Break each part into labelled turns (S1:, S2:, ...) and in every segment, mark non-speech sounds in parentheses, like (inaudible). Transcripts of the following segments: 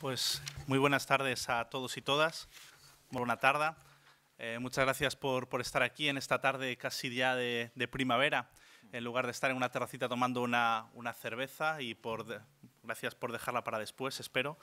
S1: Pues muy buenas tardes a todos y todas. buena tarde. Eh, muchas gracias por, estar aquí en esta tarde casi ya de, primavera, en lugar de estar en una terracita tomando una, una cerveza y por, Gracias por dejarla para después, espero.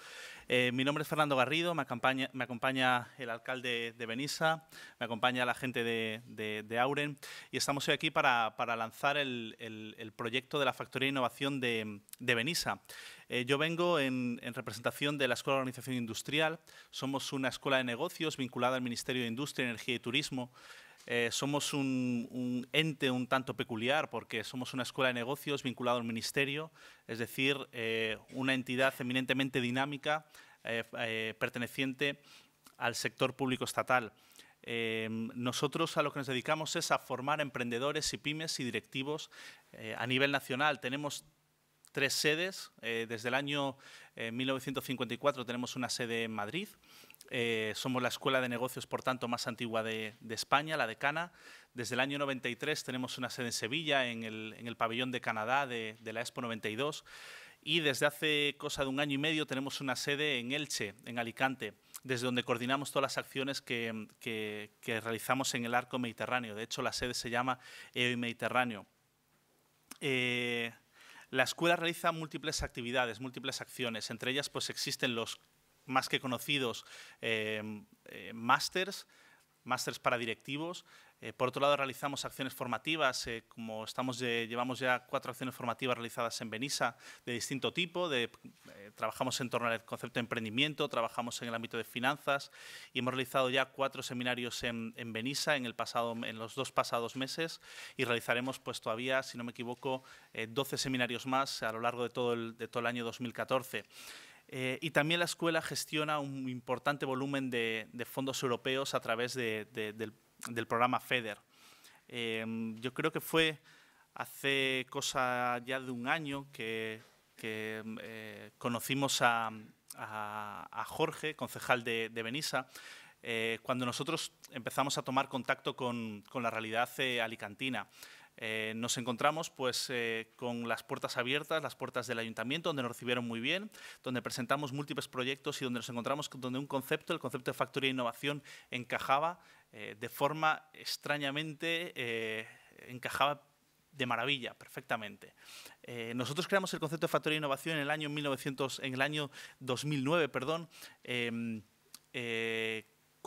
S1: Eh, mi nombre es Fernando Garrido, me acompaña, me acompaña el alcalde de Benissa, me acompaña la gente de, de, Auren y estamos hoy aquí para, lanzar el, proyecto de la Factoría de Innovación de, de Benissa. Eh, yo vengo en, en, representación de la Escuela de Organización Industrial. Somos una escuela de negocios vinculada al Ministerio de Industria, Energía y Turismo eh, somos un, ente un tanto peculiar porque somos una escuela de negocios vinculada al ministerio, es decir, eh, una entidad eminentemente dinámica eh, perteneciente al sector público estatal. nosotros a lo que nos dedicamos es a formar emprendedores y pymes y directivos a nivel nacional. Tenemos tres sedes. Eh, desde el año 1954 eh, tenemos una sede en Madrid. Eh, somos la escuela de negocios, por tanto, más antigua de, España, la de Cana. Desde el año 93 tenemos una sede en Sevilla, en el, en el pabellón de Canadá de, la Expo 92. Y desde hace cosa de un año y medio tenemos una sede en Elche, en Alicante desde donde coordinamos todas las acciones que, que, que, realizamos en el arco mediterráneo. De hecho, la sede se llama EOI Mediterráneo. Eh, la escuela realiza múltiples actividades, múltiples acciones. Entre ellas, pues existen los más que conocidos eh, eh másters, másters para directivos. Eh, por otro lado, realizamos acciones formativas, eh, como estamos, llevamos ya cuatro acciones formativas realizadas en Benissa de distinto tipo. De, eh, trabajamos en torno al concepto de emprendimiento, trabajamos en el ámbito de finanzas y hemos realizado ya cuatro seminarios en, en Benissa en, el pasado, en los dos pasados meses y realizaremos pues, todavía, si no me equivoco, 12 seminarios más a lo largo de todo de todo el año 2014. Eh, y también la escuela gestiona un importante volumen de, fondos europeos a través del, programa FEDER. Em, yo creo que fue hace cosa ya de un año que, em, eh, conocimos a, Jorge, concejal de, Benissa, eh, cuando nosotros empezamos a tomar contacto con, con la realidad alicantina. Eh, nos encontramos pues, eh, con las puertas abiertas, las puertas del ayuntamiento, donde nos recibieron muy bien, donde presentamos múltiples proyectos y donde nos encontramos con donde un concepto, el concepto de factoría de innovación, encajaba eh, de forma extrañamente, encajaba de maravilla, perfectamente. nosotros creamos el concepto de factoría de innovación en el año 1900, en el año 2009, perdón. Em,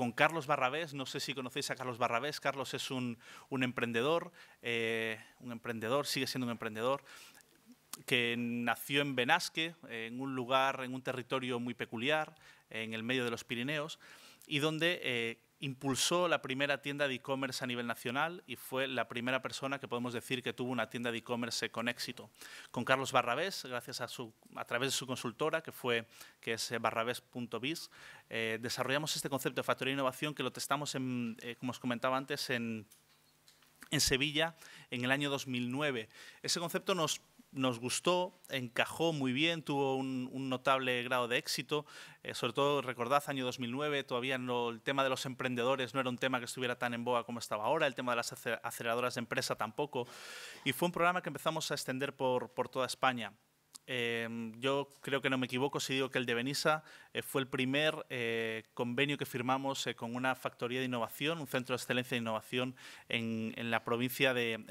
S1: con Carlos Barrabés. No sé si conocéis a Carlos Barrabés. Carlos es un, emprendedor, eh, un emprendedor, sigue siendo un emprendedor que nació en Benasque, en un lugar, en un territorio muy peculiar, en el medio de los Pirineos, y donde eh, impulsó la primera tienda de e-commerce a nivel nacional y fue la primera persona que podemos decir que tuvo una tienda de e-commerce con éxito. Con Carlos Barrabés, gracias a, su, a través de su consultora, que, fue, que es eh, barrabés.biz, eh, desarrollamos este concepto de factoría de innovación que lo testamos, eh, como os comentaba antes, en, en Sevilla en el año 2009. Ese concepto nos nos gustó, encajó muy bien, tuvo un, notable grado de éxito. Eh, sobre todo, recordad, año 2009, todavía el tema de los emprendedores no era un tema que estuviera tan en boa como estaba ahora, el tema de las aceleradoras de empresa tampoco. Y fue un programa que empezamos a extender por toda España. Em, yo creo que no me equivoco si digo que el de Benissa eh, fue el primer eh, convenio que firmamos eh, con una factoría de innovación, un centro de excelencia de innovación en, la, provincia de,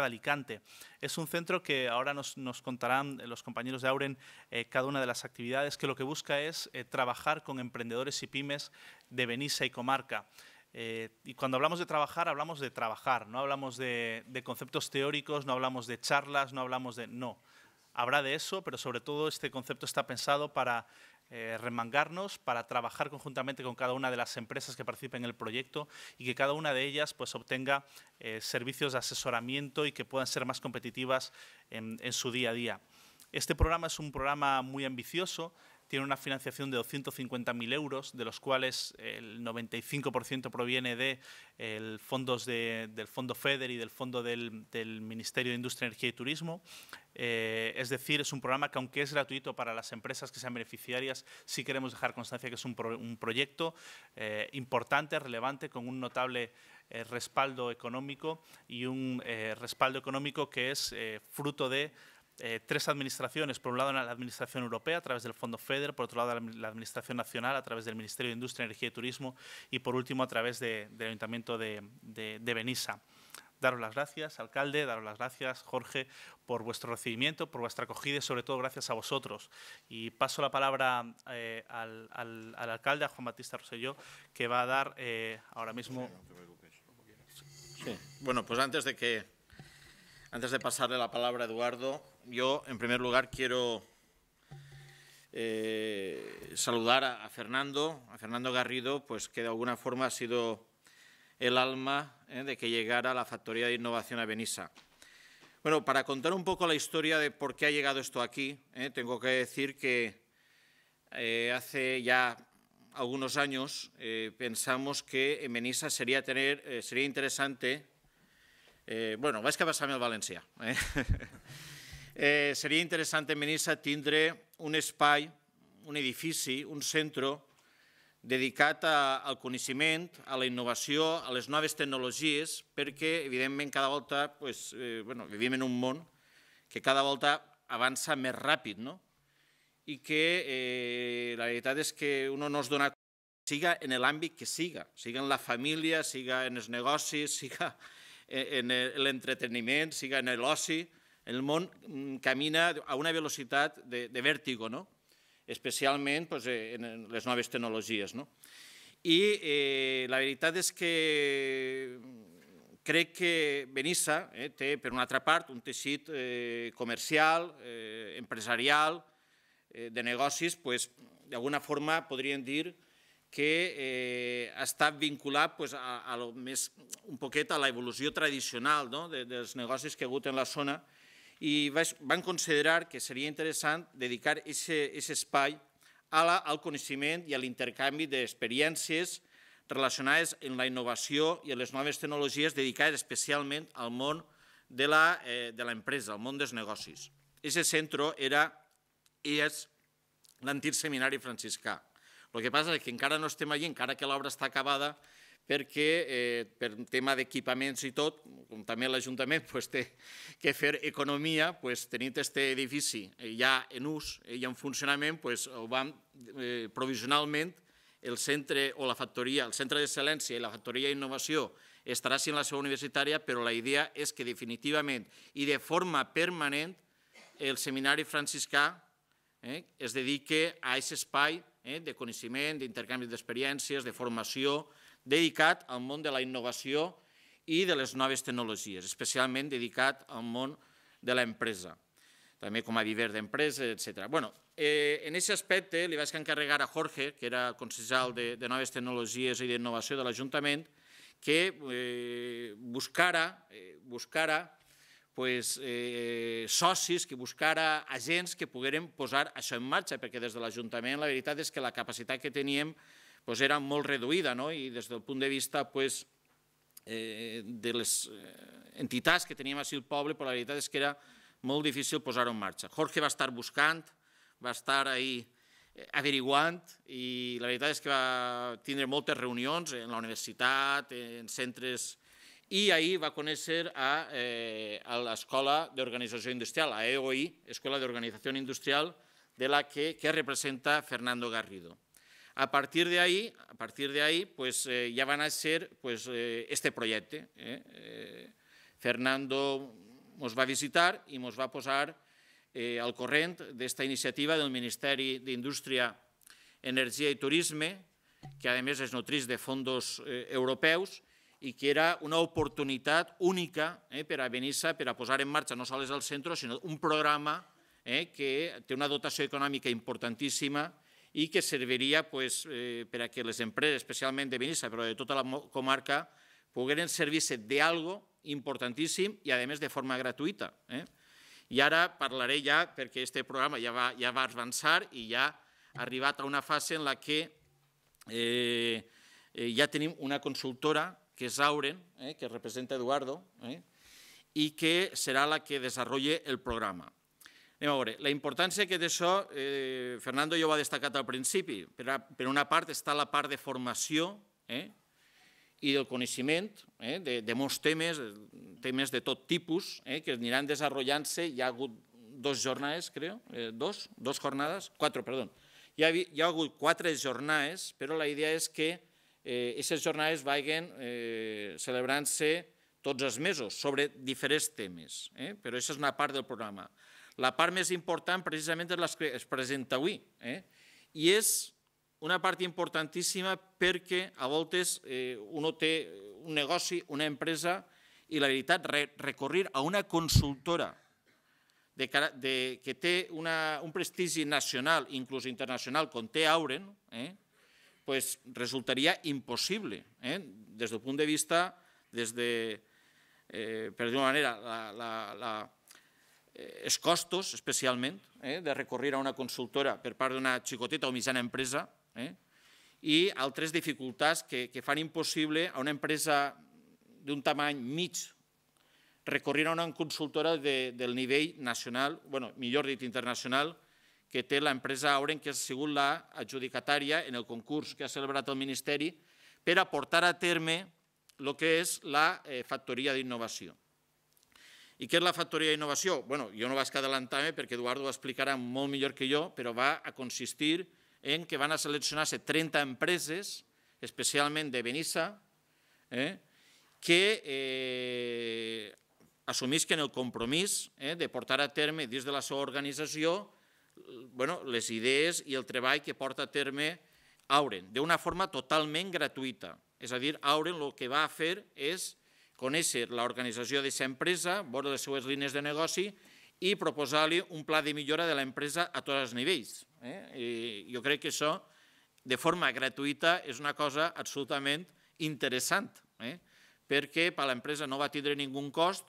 S1: Alicante. Es un centro que ahora nos, contarán los compañeros de Auren cada una de las actividades, que lo que busca es trabajar con emprendedores y pymes de Benissa y comarca. y cuando hablamos de trabajar, hablamos de trabajar, no hablamos de, conceptos teóricos, no hablamos de charlas, no hablamos de... No, habrá de eso, pero sobre todo este concepto está pensado para eh, remangarnos, para trabajar conjuntamente con cada una de las empresas que participen en el proyecto y que cada una de ellas pues, obtenga eh, servicios de asesoramiento y que puedan ser más competitivas en su día a día. Este programa es un programa muy ambicioso, tiene una financiación de 250.000 euros, de los cuales el 95% proviene de fondos del Fondo FEDER y del Fondo del, Ministerio de Industria, Energía y Turismo. Eh, es decir, es un programa que, aunque es gratuito para las empresas que sean beneficiarias, sí queremos dejar constancia que es un, proyecto eh, importante, relevante, con un notable eh, respaldo económico y un respaldo económico que es fruto de eh, tres administraciones, por un lado la Administración Europea a través del Fondo FEDER, por otro lado la Administración Nacional a través del Ministerio de Industria, Energía y Turismo y por último a través del Ayuntamiento de, de, Benissa daros las gracias, alcalde, daros las gracias, Jorge, por vuestro recibimiento, por vuestra acogida y sobre todo gracias a vosotros. Y paso la palabra eh, al, alcalde, a Juan Batista Roselló, que va a dar eh, ahora mismo.
S2: Bueno, pues antes de que antes de pasarle la palabra a Eduardo, yo en primer lugar quiero eh, saludar a, Fernando, a Fernando Garrido, pues que de alguna forma ha sido el alma eh, de que llegara la Factoría de Innovación a Benissa. Bueno, para contar un poco la historia de por qué ha llegado esto aquí, eh, tengo que decir que hace ya algunos años pensamos que en Benissa sería, tener, sería interesante… bueno, vais que pasarme al Valencia. (laughs) Eh, seria interessant a tindre un espai, un edifici, un centre dedicat a, al coneixement, a la innovació, a les noves tecnologies, perquè, evidentment, cada volta pues, eh, bueno, vivim en un món que cada volta avança més ràpid, no? i que eh, la veritat és que uno no es dona siga en l'àmbit que siga, siga en la família, siga en els negocis, (laughs) siga en l'entreteniment, siga en l'oci, el món mm, camina a una velocitat de, de vèrtigo, no? especialment doncs, en les noves tecnologies. No? I eh, la veritat és que mm, crec que Benissa eh, té, per una altra part, un teixit eh, comercial, eh, empresarial, eh, de negocis, pues, d'alguna forma podríem dir que eh, ha estat vinculat pues, a, a lo més, un poquet a l'evolució tradicional no? de, dels negocis que ha hagut en la zona, i van considerar que seria interessant dedicar aquest espai a al coneixement i a l'intercanvi d'experiències relacionades amb la innovació i les noves tecnologies dedicades especialment al món de l'empresa, eh, al món dels negocis. Aquest centre era i és l'antic seminari franciscà. El que passa és que encara no estem allà, encara que l'obra està acabada, perquè eh, per tema d'equipaments i tot, com també l'Ajuntament (laughs) pues, té que fer economia, pues, tenint aquest edifici eh, ja en ús eh, i ja en funcionament, pues, ho vam eh, provisionalment el centre o la factoria, el centre d'excel·lència i la factoria d'innovació estarà sent la seva universitària, però la idea és que definitivament i de forma permanent el seminari franciscà eh, es dedique a aquest espai eh, de coneixement, d'intercanvi d'experiències, de formació, dedicat al món de la innovació i de les noves tecnologies, especialment dedicat al món de l'empresa, també com a viver d'empresa, etc. Bueno, eh, en aquest aspecte li vaig encarregar a Jorge, que era consejal de, de Noves Tecnologies i d'Innovació de l'Ajuntament, que eh, buscara, eh, buscara pues, eh, socis, que buscara agents que pogueren posar això en marxa, perquè des de l'Ajuntament la veritat és que la capacitat que teníem pues, era molt reduïda no? i des del punt de vista pues, eh, de les eh, entitats que teníem així al poble, però la veritat és que era molt difícil posar-ho en marxa. Jorge va estar buscant, va estar ahir eh, averiguant i la veritat és que va tindre moltes reunions en la universitat, en centres i ahir va conèixer a, eh, a l'Escola d'Organització Industrial, a EOI, Escola d'Organització Industrial, de la que, que representa Fernando Garrido. A partir de ahí, a partir de ahí pues, eh, ya van a ser pues, eh, este proyecto. ¿eh? eh? Fernando nos va a visitar i nos va a posar eh, al corrent d'esta iniciativa del Ministeri d'Indústria, Energia i Turisme, que además es notreix de fons eh, europeus i que era una oportunitat única per a Benissa per a posar en marxa no sols el centre, sinó un programa eh, que té una dotació econòmica importantíssima i que serviria pues, eh, per a que les empreses, especialment de Benissa, però de tota la comarca, pogueren servir-se d'algo importantíssim i, a més, de forma gratuïta. Eh? I ara parlaré ja, perquè aquest programa ja va, ja va avançar i ja ha arribat a una fase en la que eh, ja eh, tenim una consultora, que és Auren, eh, que representa Eduardo, eh, i que serà la que desenvolupa el programa. Anem a veure, la importància que té això, eh, Fernando ja ho ha destacat al principi, per, per una part està la part de formació eh, i del coneixement eh, de, molts temes, temes de tot tipus, eh, que aniran desenvolupant-se, hi ha hagut dos jornades, creo, eh, dos, dos jornades, quatre, perdó, hi ha, hi ha hagut quatre jornades, però la idea és que aquestes eh, jornades vagin eh, celebrant-se tots els mesos sobre diferents temes, eh? però això és una part del programa la part més important precisament és la que es presenta avui. Eh? I és una part importantíssima perquè a voltes eh, uno té un negoci, una empresa, i la veritat, recorrir a una consultora de, de, que té una, un prestigi nacional, inclús internacional, com té Auren, eh, pues resultaria impossible eh, des del punt de vista, des de, eh, per dir-ho manera, la, la, la Eh, els costos, especialment, eh, de recórrer a una consultora per part d'una xicoteta o mitjana empresa, eh, i altres dificultats que, que fan impossible a una empresa d'un tamany mig recórrer a una consultora de, del nivell nacional, bueno, millor dit internacional, que té l'empresa Auren, que ha sigut l'adjudicatària adjudicatària en el concurs que ha celebrat el Ministeri per aportar a terme el que és la eh, factoria d'innovació. I què és la factoria d'innovació? Bé, bueno, jo no vaig adelantar-me perquè Eduardo ho explicarà molt millor que jo, però va a consistir en que van a seleccionar-se 30 empreses, especialment de Benissa, eh, que eh, assumisquen el compromís eh, de portar a terme dins de la seva organització bueno, les idees i el treball que porta a terme Auren, d'una forma totalment gratuïta. És a dir, Auren el que va a fer és conèixer l'organització d'aquesta empresa, veure les seues línies de negoci i proposar-li un pla de millora de l'empresa a tots els nivells. Eh? I jo crec que això, de forma gratuïta, és una cosa absolutament interessant, eh? perquè per a l'empresa no va tindre ningú cost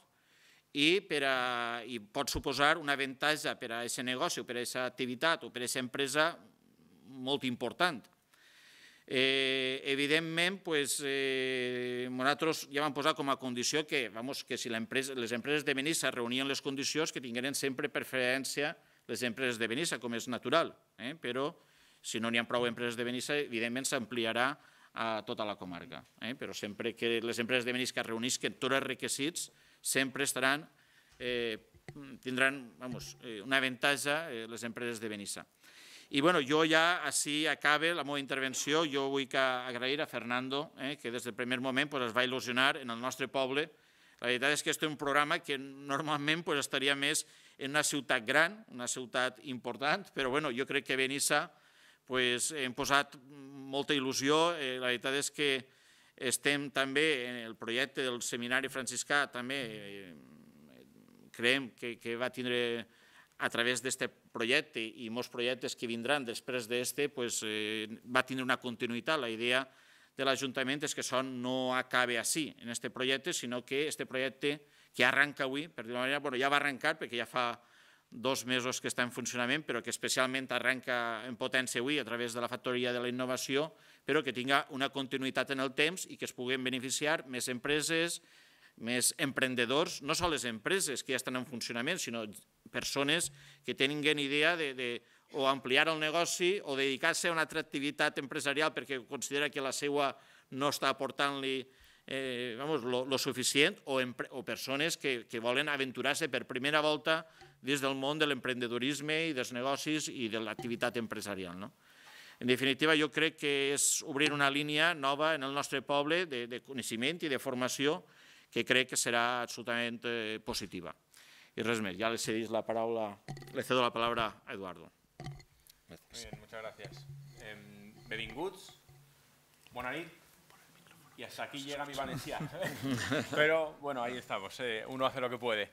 S2: i, per a, i pot suposar un avantatge per a aquest negoci, o per a aquesta activitat o per a aquesta empresa molt important. Eh, evidentment, pues, eh, nosaltres ja vam posar com a condició que, vamos, que si empresa, les empreses de Benissa reunien les condicions, que tingueren sempre preferència les empreses de Benissa, com és natural. Eh? Però si no n'hi ha prou empreses de Benissa, evidentment s'ampliarà a tota la comarca. Eh? Però sempre que les empreses de Benissa reunisquen tots els requisits, sempre estaran, eh, tindran vamos, eh, una avantatge eh, les empreses de Benissa. I bueno, jo ja, així acabe la meva intervenció, jo vull que agrair a Fernando, eh, que des del primer moment pues, es va il·lusionar en el nostre poble. La veritat és que este és un programa que normalment pues, estaria més en una ciutat gran, una ciutat important, però bueno, jo crec que Benissa pues, hem posat molta il·lusió. Eh, la veritat és que estem també en el projecte del Seminari Franciscà, també eh, que, que va tindre a través d'aquest projecte i molts projectes que vindran després d'aquest, pues, eh, va tindre una continuïtat. La idea de l'Ajuntament és que això no acabe així, en aquest projecte, sinó que aquest projecte que arranca avui, per dir-ho manera, bueno, ja va arrencar perquè ja fa dos mesos que està en funcionament, però que especialment arrenca en potència avui a través de la factoria de la innovació, però que tinga una continuïtat en el temps i que es puguen beneficiar més empreses, més emprendedors, no sols les empreses que ja estan en funcionament, sinó persones que tinguin idea de, de o ampliar el negoci o dedicar-se a una altra activitat empresarial perquè considera que la seva no està aportant-li eh, vamos, lo, lo suficient o, o persones que, que volen aventurar-se per primera volta des del món de l'emprendedorisme i dels negocis i de l'activitat empresarial. No? En definitiva, jo crec que és obrir una línia nova en el nostre poble de, de coneixement i de formació que cree que será absolutamente positiva. Y Resmer, ya le cedéis la palabra, le cedo la palabra a Eduardo.
S3: bien, muchas gracias. Eh, Benvinguts, y hasta aquí llega mi valencia. (laughs) Pero bueno, ahí estamos, eh, uno hace lo que puede.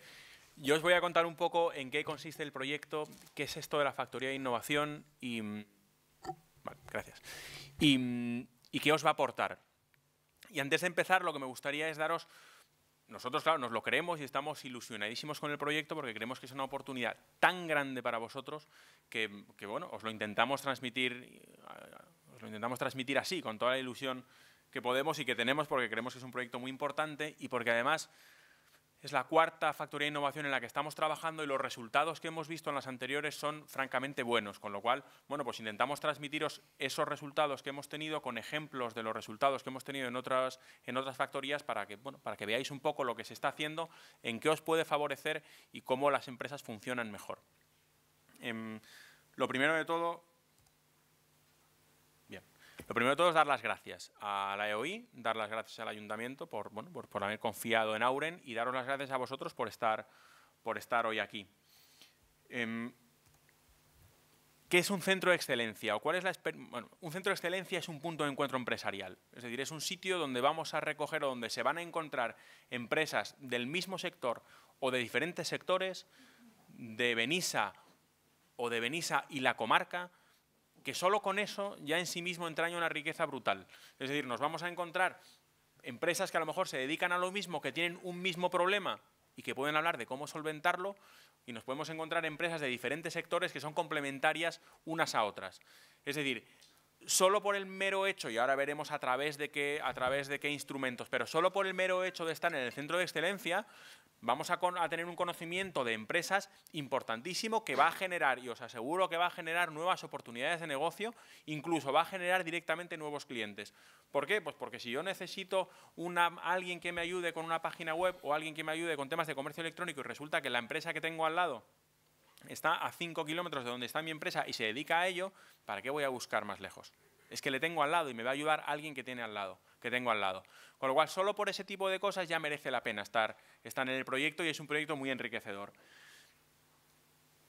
S3: Yo os voy a contar un poco en qué consiste el proyecto, qué es esto de la factoría de innovación y... Mm, vale, gracias. Mm, y qué os va a aportar. Y antes de empezar, lo que me gustaría es daros nosotros, claro, nos lo creemos y estamos ilusionadísimos con el proyecto porque creemos que es una oportunidad tan grande para vosotros que, bueno, os lo intentamos transmitir, eh, os lo intentamos transmitir así, con toda la ilusión que podemos y que tenemos porque creemos que es un proyecto muy importante y porque además es la cuarta factoría de innovación en la que estamos trabajando y los resultados que hemos visto en las anteriores son francamente buenos, con lo cual, bueno, pues intentamos transmitiros esos resultados que hemos tenido con ejemplos de los resultados que hemos tenido en otras, en otras factorías para que, bueno, para que veáis un poco lo que se está haciendo, en qué os puede favorecer y cómo las empresas funcionan mejor. Em, lo primero de todo, lo primero de todo es dar las gracias a la EOI, dar las gracias al ayuntamiento por, pues por, haber confiado en Auren y daros las gracias a vosotros por estar, por estar hoy aquí. Em, ¿Qué es un centro de excelencia? ¿O cuál es un centro de excelencia es un punto de encuentro empresarial. Es decir, es un sitio donde vamos a recoger o donde se van a encontrar empresas del mismo sector o de diferentes sectores, de Benissa o de Benissa y la comarca, que solo con eso ya en sí mismo entraña una riqueza brutal. Es decir, nos vamos a encontrar empresas que a lo mejor se dedican a lo mismo, que tienen un mismo problema y que pueden hablar de cómo solventarlo, y nos podemos encontrar empresas de diferentes sectores que son complementarias unas a otras. Es decir, solo por el mero hecho, y ahora veremos a través de qué, a través de qué instrumentos, pero solo por el mero hecho de estar en el centro de excelencia, vamos a, tener un conocimiento de empresas importantísimo que va a generar, y os aseguro que va a generar nuevas oportunidades de negocio, incluso va a generar directamente nuevos clientes. ¿Por qué? Pues porque si yo necesito alguien que me ayude con una página web o alguien que me ayude con temas de comercio electrónico y resulta que la empresa que tengo al lado está a 5 kilómetros de donde está mi empresa y se dedica a ello, ¿para qué voy a buscar más lejos? Es que le tengo al lado y me va a ayudar alguien que tiene al lado que tengo al lado. Con lo cual, solo por ese tipo de cosas ya merece la pena estar, en el proyecto y es un proyecto muy enriquecedor.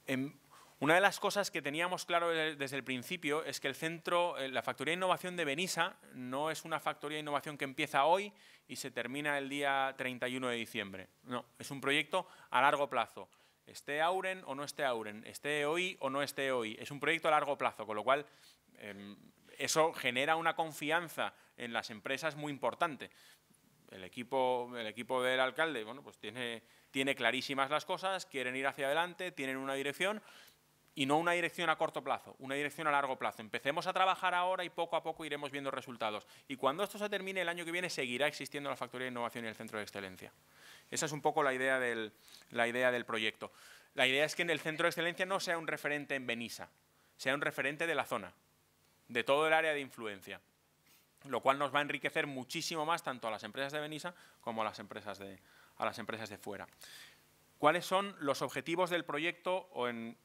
S3: Em, una de las cosas que teníamos claro desde el principio es que el centro, eh, la factoría de innovación de Benissa no es una factoría de innovación que empieza hoy y se termina el día 31 de diciembre. No, es un proyecto a largo plazo. Esté Auren o no esté Auren, esté hoy o no esté hoy. Es un proyecto a largo plazo, con lo cual em, eso genera una confianza en las empresas muy importante. El equipo, el equipo del alcalde bueno, pues tiene, tiene clarísimas las cosas, quieren ir hacia adelante, tienen una dirección y no una dirección a corto plazo, una dirección a largo plazo. Empecemos a trabajar ahora y poco a poco iremos viendo resultados. Y cuando esto se termine el año que viene, seguirá existiendo la Factoría de Innovación y el Centro de Excelencia. Esa es un poco la idea del, la idea del proyecto. La idea es que en el Centro de Excelencia no sea un referente en Benissa, sea un referente de la zona de todo el área de influencia, lo cual nos va a enriquecer muchísimo más tanto a las empresas de Benisa como a las empresas de, a las empresas de fuera. ¿Cuáles son los objetivos del proyecto o en...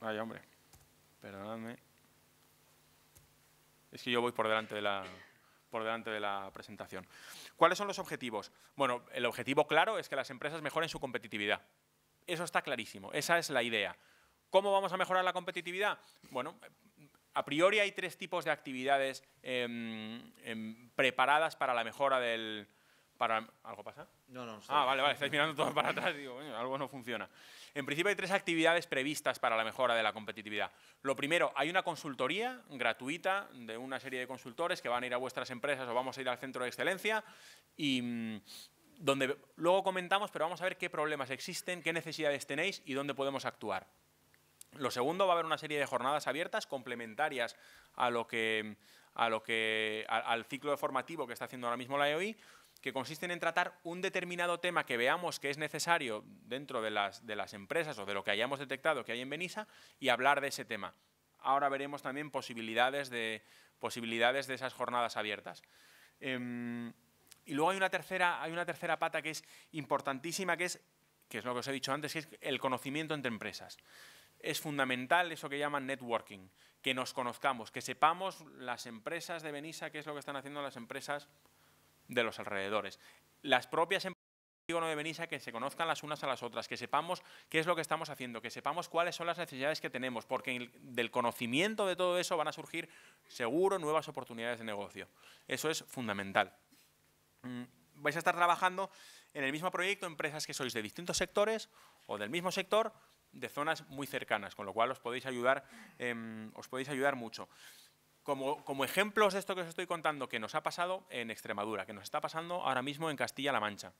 S3: hombre, Es que yo voy por delante de la, por delante de la presentación. ¿Cuáles son los objetivos? Bueno, el objetivo claro es que las empresas mejoren su competitividad. Eso está clarísimo, esa es la idea. ¿Cómo vamos a mejorar la competitividad? Bueno, a priori hay tres tipos de actividades em, em, preparadas para la mejora del... Para, ¿Algo pasa? No, no. Ah, vale, vale, estáis mirando todo para atrás, digo, bueno, algo no funciona. En principio hay tres actividades previstas para la mejora de la competitividad. Lo primero, hay una consultoría gratuita de una serie de consultores que van a ir a vuestras empresas o vamos a ir al centro de excelencia y mm, donde luego comentamos, pero vamos a ver qué problemas existen, qué necesidades tenéis y dónde podemos actuar. Lo segundo, va a haber una serie de jornadas abiertas complementarias a lo que, al ciclo formativo que está haciendo ahora mismo la EOI, que consisten en tratar un determinado tema que veamos que es necesario dentro de las, empresas o de lo que hayamos detectado que hay en Benissa y hablar de ese tema. Ahora veremos también posibilidades de, posibilidades de esas jornadas abiertas. Em, y luego hay una, tercera, hay una tercera pata que es importantísima, que es, que es lo que os he dicho antes, que es el conocimiento entre empresas es fundamental eso que llaman networking, que nos conozcamos, que sepamos las empresas de Benissa, qué es lo que están haciendo las empresas de los alrededores. Las propias empresas de Benissa que se conozcan las unas a las otras, que sepamos qué es lo que estamos haciendo, que sepamos cuáles son las necesidades que tenemos, porque del conocimiento de todo eso van a surgir seguro nuevas oportunidades de negocio. Eso es fundamental. Mm, vais a estar trabajando en el mismo proyecto empresas que sois de distintos sectores o del mismo sector, de zonas muy cercanas, con lo cual os podéis ayudar, em, os podéis ayudar mucho. Como, ejemplos de esto que os estoy contando que nos ha pasado en Extremadura, que nos está pasando ahora mismo en Castilla-La Mancha.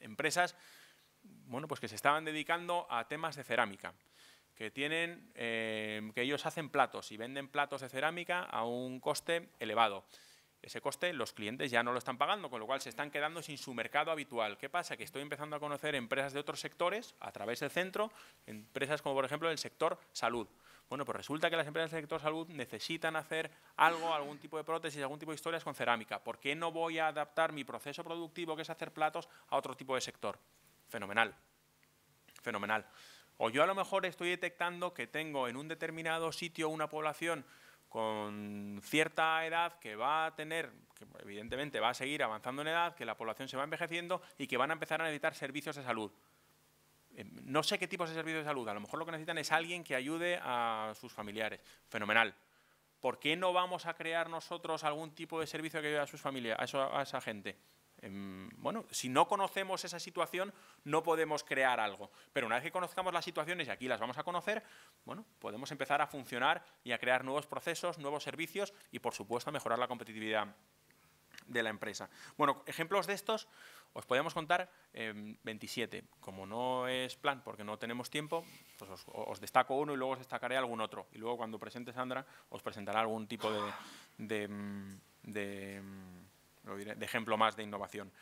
S3: Empresas bueno, pues que se estaban dedicando a temas de cerámica, que, tienen, em, que ellos hacen platos y venden platos de cerámica a un coste elevado. Ese coste los clientes ya no lo están pagando, con lo cual se están quedando sin su mercado habitual. ¿Qué pasa? Que estoy empezando a conocer empresas de otros sectores a través del centro, empresas como por ejemplo el sector salud. Bueno, pues resulta que las empresas del sector salud necesitan hacer algo, algún tipo de prótesis, algún tipo de historias con cerámica. ¿Por qué no voy a adaptar mi proceso productivo, que es hacer platos, a otro tipo de sector? Fenomenal. Fenomenal. O yo a lo mejor estoy detectando que tengo en un determinado sitio una población con cierta edad que va a tener, que evidentemente va a seguir avanzando en edad, que la población se va envejeciendo y que van a empezar a necesitar servicios de salud. Eh, no sé qué tipos de servicios de salud, a lo mejor lo que necesitan es alguien que ayude a sus familiares. Fenomenal. ¿Por qué no vamos a crear nosotros algún tipo de servicio que ayude a, sus familias, a esa gente? Em, bueno, si no conocemos esa situación, no podemos crear algo. Pero una vez que conozcamos las situaciones, y aquí las vamos a conocer, bueno, podemos empezar a funcionar y a crear nuevos procesos, nuevos servicios y, por supuesto, a mejorar la competitividad de la empresa. Bueno, ejemplos de estos os podemos contar 27. Em, Como no es plan porque no tenemos tiempo, pues os, destaco uno y luego os destacaré algún otro. Y luego cuando presente Sandra os presentará algún tipo de, de em, de ejemplo más de innovación.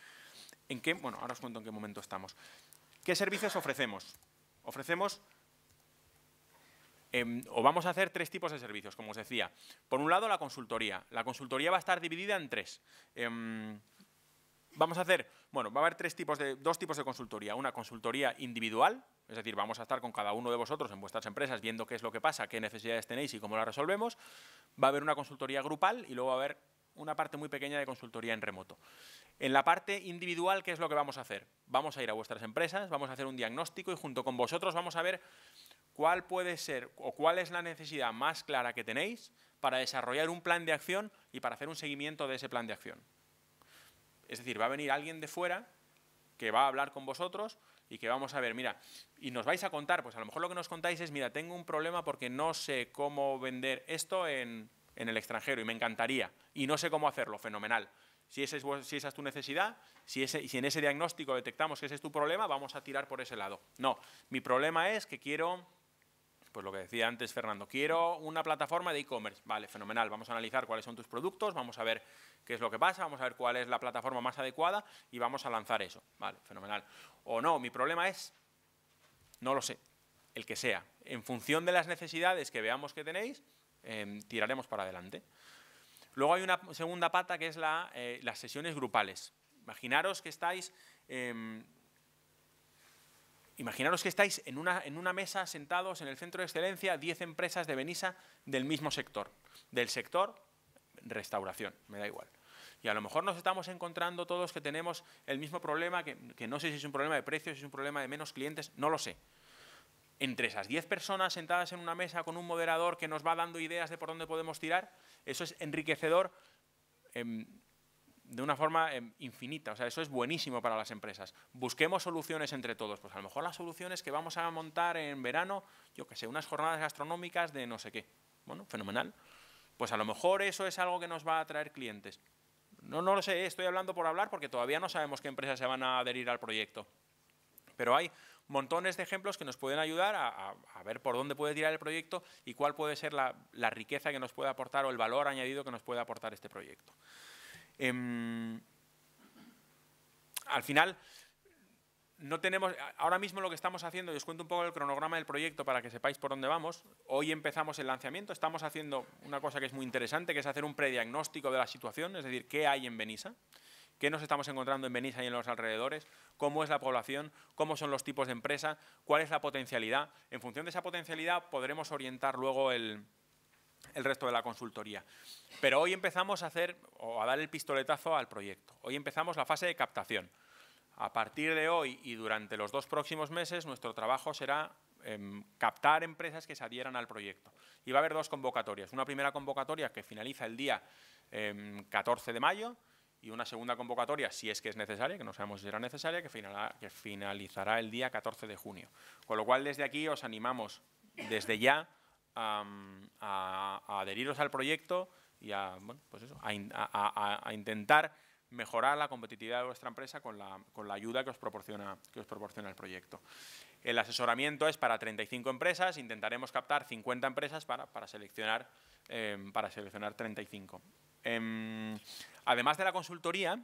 S3: ¿En qué, bueno, ahora os cuento en qué momento estamos. ¿Qué servicios ofrecemos? Ofrecemos em, o vamos a hacer tres tipos de servicios, como os decía. Por un lado, la consultoría. La consultoría va a estar dividida en tres. Em, vamos a hacer, bueno, va a haber tres tipos de, dos tipos de consultoría. Una consultoría individual, es decir, vamos a estar con cada uno de vosotros en vuestras empresas viendo qué es lo que pasa, qué necesidades tenéis y cómo la resolvemos. Va a haber una consultoría grupal y luego va a haber una parte muy pequeña de consultoría en remoto. En la parte individual, ¿qué es lo que vamos a hacer? Vamos a ir a vuestras empresas, vamos a hacer un diagnóstico y junto con vosotros vamos a ver cuál puede ser o cuál es la necesidad más clara que tenéis para desarrollar un plan de acción y para hacer un seguimiento de ese plan de acción. Es decir, va a venir alguien de fuera que va a hablar con vosotros y que vamos a ver, mira, y nos vais a contar, pues a lo mejor lo que nos contáis es, mira, tengo un problema porque no sé cómo vender esto en en el extranjero y me encantaría y no sé cómo hacerlo, fenomenal. Si, ese es, si esa es tu necesidad, si, ese, si en ese diagnóstico detectamos que ese es tu problema, vamos a tirar por ese lado. No, mi problema es que quiero pues lo que decía antes Fernando, quiero una plataforma de e-commerce. Vale, fenomenal. Vamos a analizar cuáles son tus productos, vamos a ver qué es lo que pasa, vamos a ver cuál es la plataforma más adecuada y vamos a lanzar eso. Vale, fenomenal. O no, mi problema es, no lo sé, el que sea. En función de las necesidades que veamos que tenéis, Em, tiraremos para adelante. Luego hay una segunda pata que es eh, las sesiones grupales. Imaginaros que estáis, em, imaginaros que estáis en una, mesa sentados en el centro de excelencia 10 empresas de Benissa del mismo sector, del sector restauración, me da igual. Y a lo mejor nos estamos encontrando todos que tenemos el mismo problema, que, que no sé si es un problema de precios, si es un problema de menos clientes, no lo sé entre esas 10 personas sentadas en una mesa con un moderador que nos va dando ideas de por dónde podemos tirar, eso es enriquecedor em, de una forma em, infinita. O sea, eso es buenísimo para las empresas. Busquemos soluciones entre todos. Pues a lo mejor las soluciones que vamos a montar en verano, yo qué sé, unas jornadas gastronómicas de no sé qué. Bueno, fenomenal. Pues a lo mejor eso es algo que nos va a atraer clientes. No, no lo sé, estoy hablando por hablar porque todavía no sabemos qué empresas se van a adherir al proyecto. Pero hay montones de ejemplos que nos pueden ayudar a, ver por dónde puede tirar el proyecto y cuál puede ser la, riqueza que nos puede aportar o el valor añadido que nos puede aportar este proyecto. Em, al final, no tenemos, ahora mismo lo que estamos haciendo, y os cuento un poco el cronograma del proyecto para que sepáis por dónde vamos. Hoy empezamos el lanzamiento, estamos haciendo una cosa que es muy interesante, que es hacer un prediagnóstico de la situación, es decir, qué hay en Benissa qué nos estamos encontrando en Benissa y en los alrededores, cómo es la población, cómo son los tipos de empresa, cuál es la potencialidad. En función de esa potencialidad podremos orientar luego el, resto de la consultoría. Pero hoy empezamos a hacer o a dar el pistoletazo al proyecto. Hoy empezamos la fase de captación. A partir de hoy y durante los dos próximos meses, nuestro trabajo será em, captar empresas que se adhieran al proyecto. Y va a haber dos convocatorias. Una primera convocatoria que finaliza el día 14 em, de mayo y una segunda convocatoria, si es que es necesaria, que no sabemos si será necesaria, que, que finalizará el día 14 de junio. Con lo cual, desde aquí os animamos desde ya a, adheriros al proyecto y pues a, intentar mejorar la competitividad de vuestra empresa con la, ayuda que os, proporciona, que os proporciona el proyecto. El asesoramiento es para 35 empresas, intentaremos captar 50 empresas para, seleccionar, para seleccionar 35. Em, Además de la consultoría,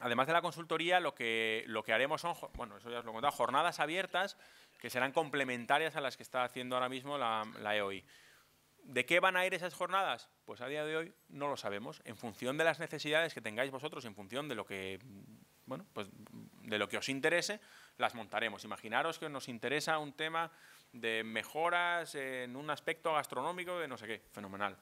S3: además de la consultoría, lo que, lo que haremos son, bueno, eso jornadas abiertas que serán complementarias a las que está haciendo ahora mismo la, la EOI. ¿De qué van a ir esas jornadas? Pues a día de hoy no lo sabemos. En función de las necesidades que tengáis vosotros, en función de lo que, bueno, pues de lo que os interese, las montaremos. Imaginaros que nos interesa un tema de mejoras en un aspecto gastronómico de no sé qué, fenomenal.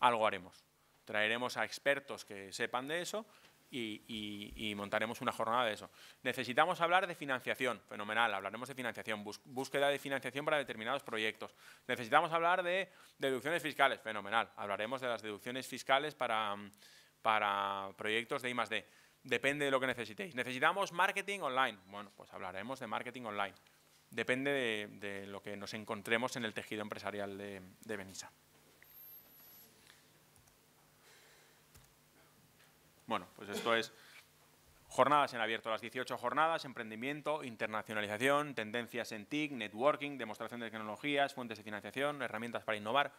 S3: Algo haremos traeremos a expertos que sepan de eso y, montaremos una jornada de eso. Necesitamos hablar de financiación, fenomenal, hablaremos de financiación, búsqueda de financiación para determinados proyectos. Necesitamos hablar de deducciones fiscales, fenomenal, hablaremos de las deducciones fiscales para, para proyectos de I Depende de lo que necesitéis. Necesitamos marketing online, bueno, pues hablaremos de marketing online. Depende de, lo que nos encontremos en el tejido empresarial de, de Benissa. Bueno, pues esto es jornadas en abierto, las 18 jornadas, emprendimiento, internacionalización, tendencias en TIC, networking, demostración de tecnologías, fuentes de financiación, herramientas para innovar.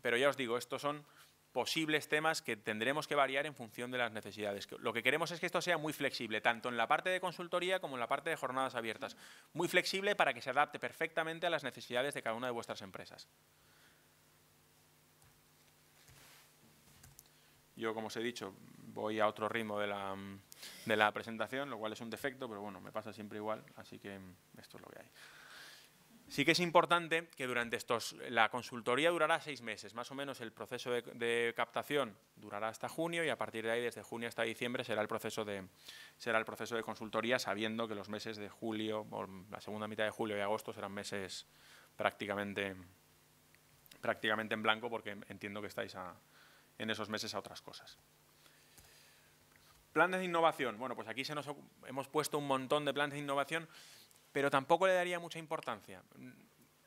S3: Pero ya os digo, estos son posibles temas que tendremos que variar en función de las necesidades. Lo que queremos es que esto sea muy flexible, tanto en la parte de consultoría como en la parte de jornadas abiertas. Muy flexible para que se adapte perfectamente a las necesidades de cada una de vuestras empresas. Yo, como os he dicho, voy a otro ritmo de la, presentación, lo cual es un defecto, pero bueno, me pasa siempre igual, así que esto es lo que hay. Sí que es importante que durante estos, la consultoría durará seis meses, más o menos el proceso de, captación durará hasta junio y a partir de ahí, desde junio hasta diciembre, será el proceso de, será el proceso de consultoría, sabiendo que los meses de julio, la segunda mitad de julio y agosto serán meses prácticamente, prácticamente en blanco, porque entiendo que estáis en esos meses a otras cosas. Planes de innovación. Bueno, pues aquí se nos, hemos puesto un montón de planes de innovación, pero tampoco le daría mucha importancia.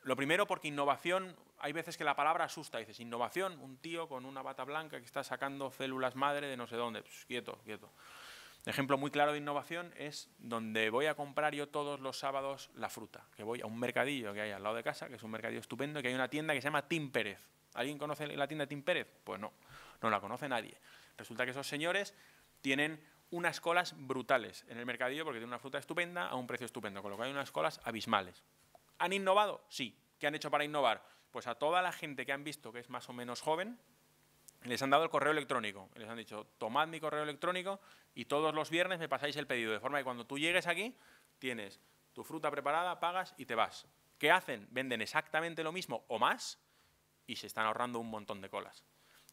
S3: Lo primero porque innovación, hay veces que la palabra asusta. Dices, innovación, un tío con una bata blanca que está sacando células madre de no sé dónde. Pues, quieto, quieto. ejemplo muy claro de innovación es donde voy a comprar yo todos los sábados la fruta. Que voy a un mercadillo que hay al lado de casa, que es un mercadillo estupendo, y que hay una tienda que se llama Tim Pérez. ¿Alguien conoce la tienda Tim Pérez? Pues no, no la conoce nadie. Resulta que esos señores tienen unas colas brutales en el mercadillo porque tienen una fruta estupenda a un precio estupendo, con lo que hay unas colas abismales. ¿Han innovado? Sí. ¿Qué han hecho para innovar? Pues a toda la gente que han visto que es más o menos joven, les han dado el correo electrónico. Les han dicho, tomad mi correo electrónico y todos los viernes me pasáis el pedido. De forma que cuando tú llegues aquí, tienes tu fruta preparada, pagas y te vas. ¿Qué hacen? Venden exactamente lo mismo o más y se están ahorrando un montón de colas.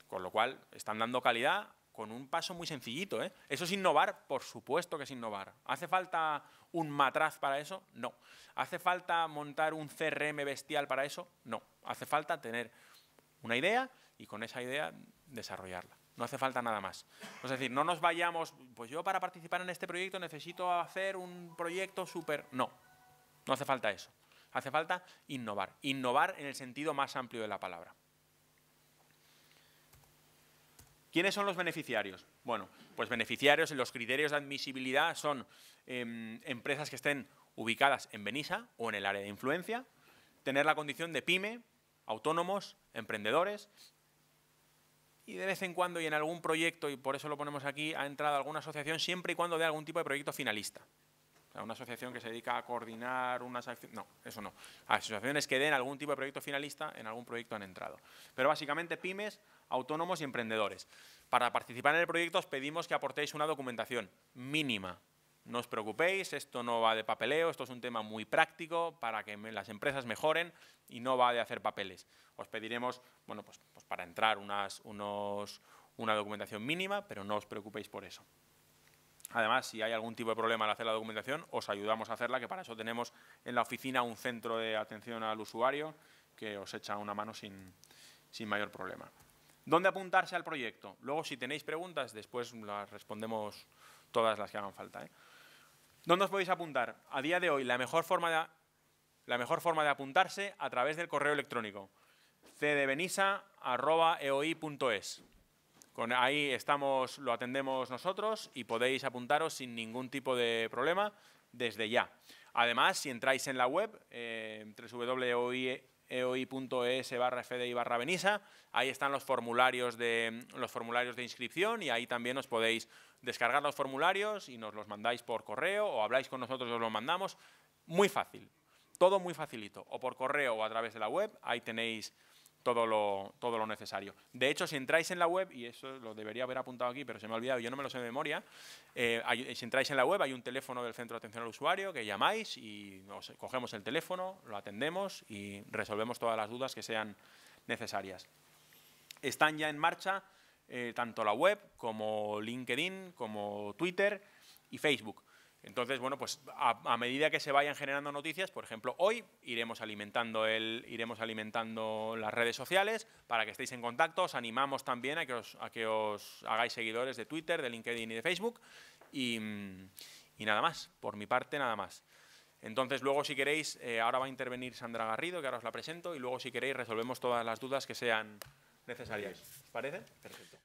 S3: Con lo cual, están dando calidad con un paso muy sencillito. ¿eh? ¿Eso es innovar? Por supuesto que es innovar. ¿Hace falta un matraz para eso? No. ¿Hace falta montar un CRM bestial para eso? No. Hace falta tener una idea y con esa idea desarrollarla. No hace falta nada más. Es decir, no nos vayamos, pues yo para participar en este proyecto necesito hacer un proyecto súper... No, no hace falta eso. Hace falta innovar. Innovar en el sentido más amplio de la palabra. ¿Quiénes son los beneficiarios? Bueno, pues beneficiarios en los criterios de admisibilidad son em, empresas que estén ubicadas en Benisa o en el área de influencia, tener la condición de pyme, autónomos, emprendedores, y de vez en cuando y en algún proyecto, y por eso lo ponemos aquí, ha entrado alguna asociación siempre y cuando dé algún tipo de proyecto finalista. O sea, una asociación que se dedica a coordinar unas acciones... No, eso no. Asociaciones que den algún tipo de proyecto finalista en algún proyecto han entrado. Pero básicamente pymes, autónomos y emprendedores. Para participar en el proyecto os pedimos que aportéis una documentación mínima. No os preocupéis, esto no va de papeleo, esto es un tema muy práctico para que las empresas mejoren y no va de hacer papeles. Os pediremos, bueno, pues, pues, para entrar unas, unos, una documentación mínima, pero no os preocupéis por eso. Además, si hay algún tipo de problema al hacer la documentación, os ayudamos a hacerla, que para eso tenemos en la oficina un centro de atención al usuario que os echa una mano sin mayor problema. ¿Dónde apuntarse al proyecto? Luego, si tenéis preguntas, después las respondemos todas las que hagan falta. ¿eh? ¿Dónde os podéis apuntar? A día de hoy, la mejor forma de, la mejor forma de apuntarse a través del correo electrónico cdebenisa.eoi.es. ahí estamos, lo atendemos nosotros y podéis apuntaros sin ningún tipo de problema desde ya. Además, si entráis en la web, eh, e eoi.es barra FDI barra venisa. Ahí están los formularios, de, los formularios de inscripción y ahí también os podéis descargar los formularios y nos los mandáis por correo o habláis con nosotros y os los mandamos. Muy fácil, todo muy facilito, o por correo o a través de la web, ahí tenéis todo lo, todo lo necesario. De hecho, si entráis en la web, y eso lo debería haber apuntado aquí, pero se me ha olvidado, yo no me lo sé de memoria, eh, si entráis en la web hay un teléfono del Centro de Atención al Usuario que llamáis y nos cogemos el teléfono, lo atendemos y resolvemos todas las dudas que sean necesarias. Están ya en marcha eh, tanto la web como LinkedIn, como Twitter y Facebook. Entonces, bueno, pues a, medida que se vayan generando noticias, por ejemplo, hoy iremos alimentando, el, iremos alimentando las redes sociales para que estéis en contacto. Os animamos también a que os, a que os hagáis seguidores de Twitter, de LinkedIn y de Facebook. Y, nada más, por mi parte, nada más. Entonces, luego, si queréis, eh, ahora va a intervenir Sandra Garrido, que ahora os la presento, y luego, si queréis, resolvemos todas las dudas que sean necesarias. ¿Parece?
S2: Perfecto.